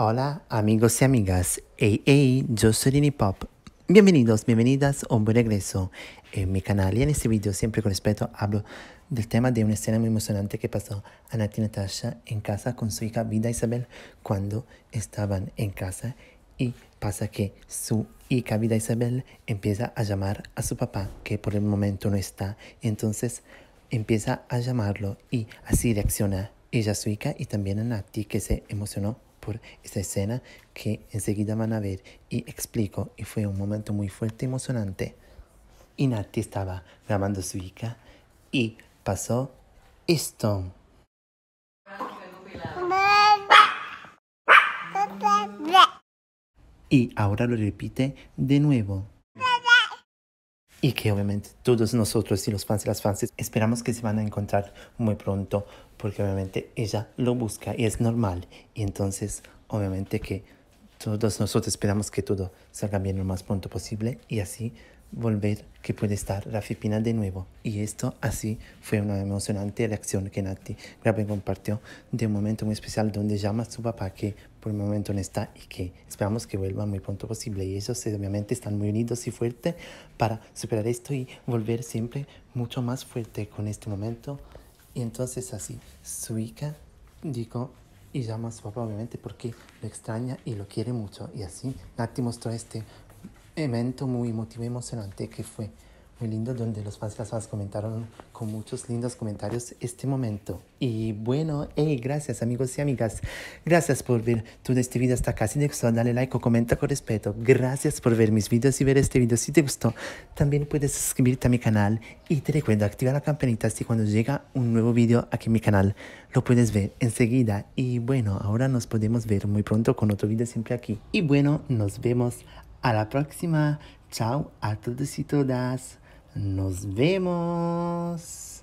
Hola amigos y amigas, hey hey, yo soy Lini Pop. Bienvenidos, bienvenidas a un buen regreso en mi canal y en este video siempre con respeto hablo del tema de una escena muy emocionante que pasó a Nati Natasha en casa con su hija Vida Isabel cuando estaban en casa y pasa que su hija Vida Isabel empieza a llamar a su papá que por el momento no está, entonces empieza a llamarlo y así reacciona ella su hija y también a Nati que se emocionó esta escena que enseguida van a ver y explico. Y fue un momento muy fuerte y emocionante. Y Nati estaba grabando su hija y pasó esto. Y ahora lo repite de nuevo y que obviamente todos nosotros y los fans y las fans esperamos que se van a encontrar muy pronto porque obviamente ella lo busca y es normal y entonces obviamente que todos nosotros esperamos que todo salga bien lo más pronto posible y así volver que puede estar Rafipina de nuevo. Y esto así fue una emocionante reacción que Nati grabó y compartió de un momento muy especial donde llama a su papá que por el momento no está y que esperamos que vuelva muy pronto posible. Y ellos eh, obviamente están muy unidos y fuertes para superar esto y volver siempre mucho más fuerte con este momento. Y entonces así, su hija dijo y llama a su papá obviamente porque lo extraña y lo quiere mucho. Y así Nati mostró este evento muy emotivo y emocionante que fue muy lindo donde los fans y las fans comentaron con muchos lindos comentarios este momento. Y bueno, gracias amigos y amigas. Gracias por ver todo este video hasta acá. Si te gustó, dale like o comenta con respeto. Gracias por ver mis videos y ver este video. Si te gustó, también puedes suscribirte a mi canal. Y te recuerdo activar la campanita así cuando llega un nuevo video aquí en mi canal. Lo puedes ver enseguida. Y bueno, ahora nos podemos ver muy pronto con otro video siempre aquí. Y bueno, nos vemos. A la próxima. Chao a todos y todas. Nos vemos.